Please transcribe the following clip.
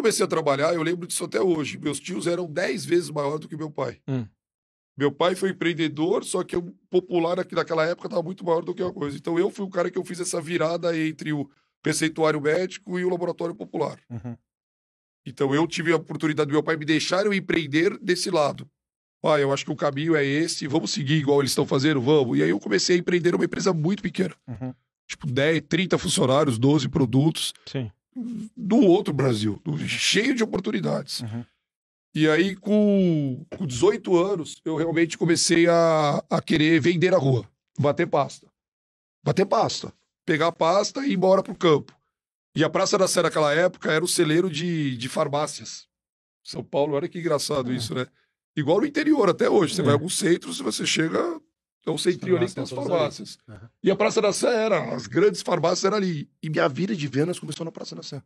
comecei a trabalhar, eu lembro disso até hoje. Meus tios eram dez vezes maior do que meu pai. Hum. Meu pai foi empreendedor, só que o popular naquela época estava muito maior do que a coisa. Então eu fui o cara que eu fiz essa virada entre o preceituário médico e o laboratório popular. Uhum. Então eu tive a oportunidade do meu pai me deixar eu empreender desse lado. Ah, eu acho que o caminho é esse, vamos seguir igual eles estão fazendo, vamos. E aí eu comecei a empreender uma empresa muito pequena. Uhum. Tipo, 10, 30 funcionários, 12 produtos. Sim do outro Brasil, do, cheio de oportunidades. Uhum. E aí, com, com 18 anos, eu realmente comecei a, a querer vender a rua, bater pasta. Bater pasta. Pegar a pasta e ir embora pro campo. E a Praça da Sé, naquela época, era o celeiro de, de farmácias. São Paulo, olha que engraçado é. isso, né? Igual no interior até hoje. Você é. vai a alguns centros e você chega eu sei que ali com as farmácias. Uhum. E a Praça da Sé era, as grandes farmácias eram ali. E minha vida de Vênus começou na Praça da Sé.